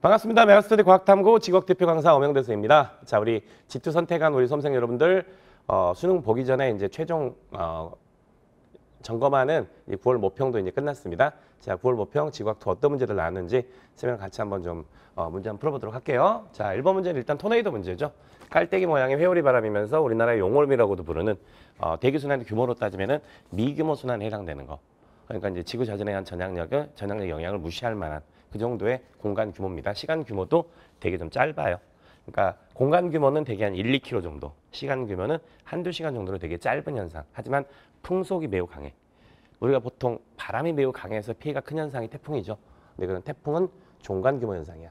반갑습니다. 메가스터디 과학탐구 직업대표 강사 엄영대수입니다. 자, 우리 G2 선택한 우리 선생 여러분들 어, 수능 보기 전에 이제 최종 어, 점검하는 이 9월 모평도 이제 끝났습니다. 자, 9월 모평 직업투 어떤 문제를 나왔는지 쌤이랑 같이 한번 좀 어, 문제 한번 풀어보도록 할게요. 자, 1번 문제는 일단 토네이도 문제죠. 깔때기 모양의 회오리 바람이면서 우리나라의 용월미라고도 부르는 어, 대기순환의 규모로 따지면은 미규모 순환에 해당되는 거. 그러니까 이제 지구 자전의 에한 전향력을 전향력 영향을 무시할 만한 그 정도의 공간 규모입니다. 시간 규모도 되게 좀 짧아요. 그러니까 공간 규모는 대개 한 1, 2km 정도, 시간 규모는 한두 시간 정도로 되게 짧은 현상. 하지만 풍속이 매우 강해. 우리가 보통 바람이 매우 강해서 피해가 큰 현상이 태풍이죠. 근데 그런 태풍은 종간 규모 현상이야.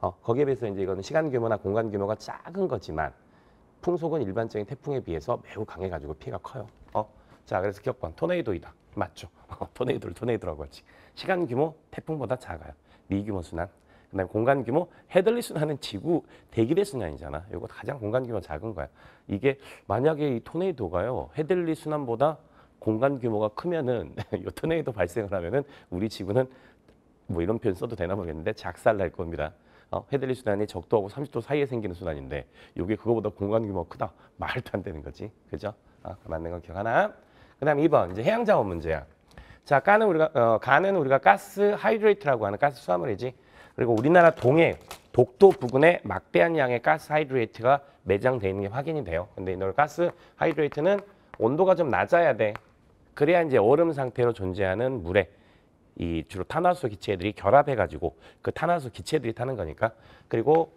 어, 거기에 비해서 이제 이거는 시간 규모나 공간 규모가 작은 거지만 풍속은 일반적인 태풍에 비해서 매우 강해가지고 피해가 커요. 어, 자 그래서 기억번 토네이도이다. 맞죠? 토네이도를 토네이도라고 하지. 시간 규모 태풍보다 작아요. 리규모 순환. 그다음에 공간 규모 헤들리 순환은 지구 대기대 순환이잖아. 이거 가장 공간 규모 작은 거야. 이게 만약에 이 토네이도가요 헤들리 순환보다 공간 규모가 크면은 이 토네이도 발생을 하면은 우리 지구는 뭐 이런 표현 써도 되나 모르겠는데 작살 날 겁니다. 어, 헤들리 순환이 적도하고 30도 사이에 생기는 순환인데 이게 그거보다 공간 규모가 크다. 말도 안 되는 거지. 그죠? 아, 맞는 건 기억하나? 그다음 2번 이제 해양 자원 문제야. 자, 가는 우리가 어, 가는 우리가 가스 하이드레이트라고 하는 가스 수화물이지. 그리고 우리나라 동해 독도 부근에 막대한 양의 가스 하이드레이트가 매장돼 있는 게 확인이 돼요. 근데 이걸 가스 하이드레이트는 온도가 좀 낮아야 돼. 그래야 이제 얼음 상태로 존재하는 물에 이 주로 탄화수 기체들이 결합해 가지고 그 탄화수 기체들이 타는 거니까 그리고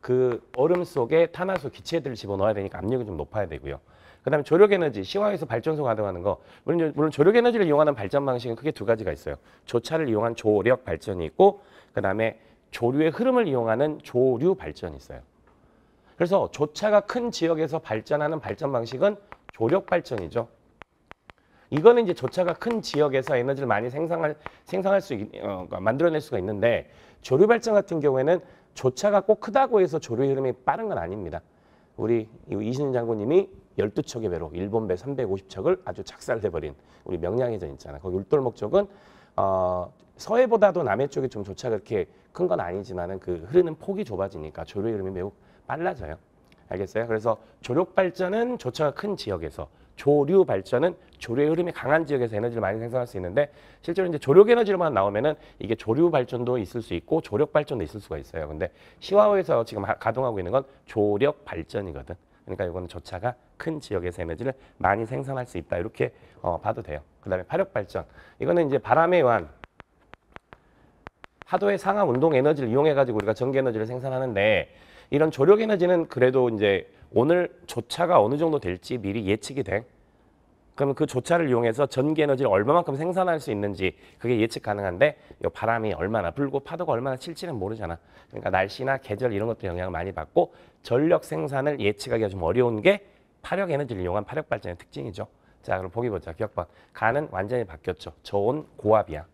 그 얼음 속에 탄화수 기체들을 집어넣어야 되니까 압력이 좀 높아야 되고요. 그다음에 조력 에너지, 시황에서 발전소 가동하는 거. 물론 물론 조력 에너지를 이용하는 발전 방식은 크게 두 가지가 있어요. 조차를 이용한 조력 발전이 있고 그다음에 조류의 흐름을 이용하는 조류 발전이 있어요. 그래서 조차가 큰 지역에서 발전하는 발전 방식은 조력 발전이죠. 이거는 이제 조차가 큰 지역에서 에너지를 많이 생산할 생산할 수 있, 어, 그러니까 만들어낼 수가 있는데 조류 발전 같은 경우에는 조차가 꼭 크다고 해서 조류 흐름이 빠른 건 아닙니다. 우리 이순신 장군님이 열두 척의 배로 일본 배 삼백오십 척을 아주 작살내버린 우리 명량해전 있잖아. 거기 울돌목적은 어, 서해보다도 남해 쪽이 좀조차 그렇게 큰 건 아니지만은 그 흐르는 폭이 좁아지니까 조류의 흐름이 매우 빨라져요. 알겠어요? 그래서 조력 발전은 조차가 큰 지역에서 조류 발전은 조류의 흐름이 강한 지역에서 에너지를 많이 생산할 수 있는데 실제로 이제 조력 에너지로만 나오면은 이게 조류 발전도 있을 수 있고 조력 발전도 있을 수가 있어요. 근데 시화호에서 지금 가동하고 있는 건 조력 발전이거든. 그러니까 이거는 조차가 큰 지역에서 에너지를 많이 생산할 수 있다. 이렇게 어, 봐도 돼요. 그다음에 파력 발전. 이거는 이제 바람에 의한 파도의 상하 운동 에너지를 이용해 가지고 우리가 전기 에너지를 생산하는데 이런 조력 에너지는 그래도 이제 오늘 조차가 어느 정도 될지 미리 예측이 된 그러면 그 조차를 이용해서 전기 에너지를 얼마만큼 생산할 수 있는지 그게 예측 가능한데 이 바람이 얼마나 불고 파도가 얼마나 칠지는 모르잖아. 그러니까 날씨나 계절 이런 것도 영향을 많이 받고 전력 생산을 예측하기가 좀 어려운 게 파력 에너지를 이용한 파력 발전의 특징이죠. 자, 그럼 보기 보자. 기억번. 간은 완전히 바뀌었죠. 저온 고압이야.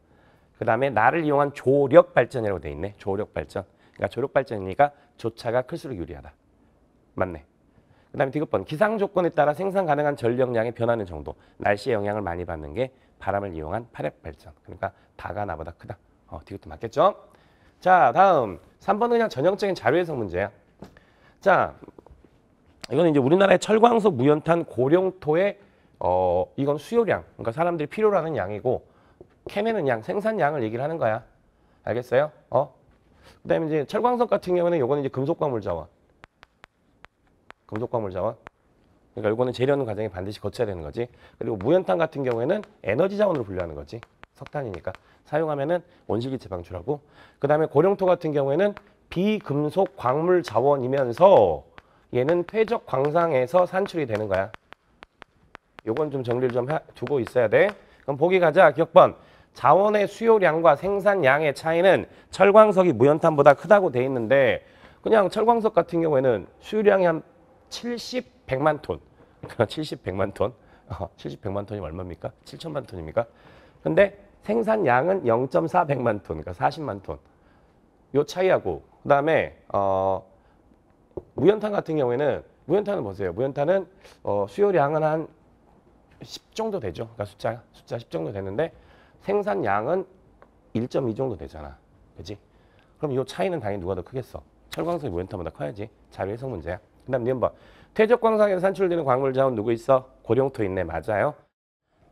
그다음에 나를 이용한 조력 발전이라고 돼 있네. 조력 발전. 그러니까 조력 발전이니까 조차가 클수록 유리하다. 맞네. 그 다음에 디귿번 기상 조건에 따라 생산 가능한 전력량이 변하는 정도 날씨의 영향을 많이 받는 게 바람을 이용한 파력 발전 그러니까 다가 나보다 크다 어, 디귿도 맞겠죠? 자 다음 3번은 그냥 전형적인 자료 해석 문제야 자 이거는 이제 우리나라의 철광석 무연탄 고령토의 어 이건 수요량 그러니까 사람들이 필요로 하는 양이고 캐내는 양 생산량을 얘기를 하는 거야 알겠어요? 어? 그다음에 이제 철광석 같은 경우는 이거는 이제 금속광물자와 금속화물 자원. 그러니까 이거는 재료는과정에 반드시 거쳐야 되는 거지. 그리고 무연탄 같은 경우에는 에너지 자원으로 분류하는 거지. 석탄이니까 사용하면은 온실기체 방출하고 그다음에 고령토 같은 경우에는 비금속 광물 자원이면서 얘는 퇴적 광상에서 산출이 되는 거야. 요건 좀 정리를 좀 해, 두고 있어야 돼. 그럼 보기 가자. 기억번. 자원의 수요량과 생산량의 차이는 철광석이 무연탄보다 크다고 돼 있는데 그냥 철광석 같은 경우에는 수요량이 한 70, 100만 톤. 70, 100만 톤. 70, 어, 100만 톤이 얼마입니까? 7천만 톤입니까? 근데 생산량은 0.400만 톤, 그러니까 40만 톤. 요 차이하고 그다음에 어 무연탄 같은 경우에는 무연탄을 보세요. 무연탄은 어 수요량은 한10 정도 되죠. 그러니까 숫자 숫자 10 정도 되는데 생산량은 1.2 정도 되잖아. 그지? 그럼 이 차이는 당연히 누가 더 크겠어? 철광석이 무연탄보다 커야지. 자료 해석 문제야. 그 다음 니은번 퇴적광상에서 산출되는 광물자원 누구 있어? 고령토 있네 맞아요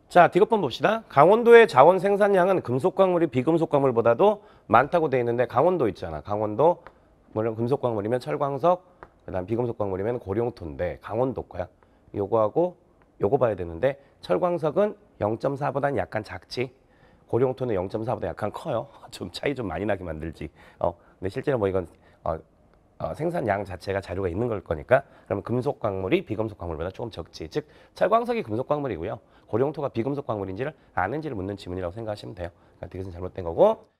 자 디귿번 봅시다 강원도의 자원 생산량은 금속광물이 비금속광물보다도 많다고 돼 있는데 강원도 있잖아 강원도 물론 금속광물이면 철광석 그다음 비금속광물이면 고령토인데 강원도 거야 요거하고 요거 봐야 되는데 철광석은 0.4보다는 약간 작지 고령토는 0.4보다 약간 커요 좀 차이 좀 많이 나게 만들지 어 근데 실제로 뭐 이건 어, 어, 생산량 자체가 자료가 있는 걸 거니까 그러면 금속 광물이 비금속 광물보다 조금 적지 즉 철광석이 금속 광물이고요 고령토가 비금속 광물인지를 아는지를 묻는 지문이라고 생각하시면 돼요 그러니까 디귿은 잘못된 거고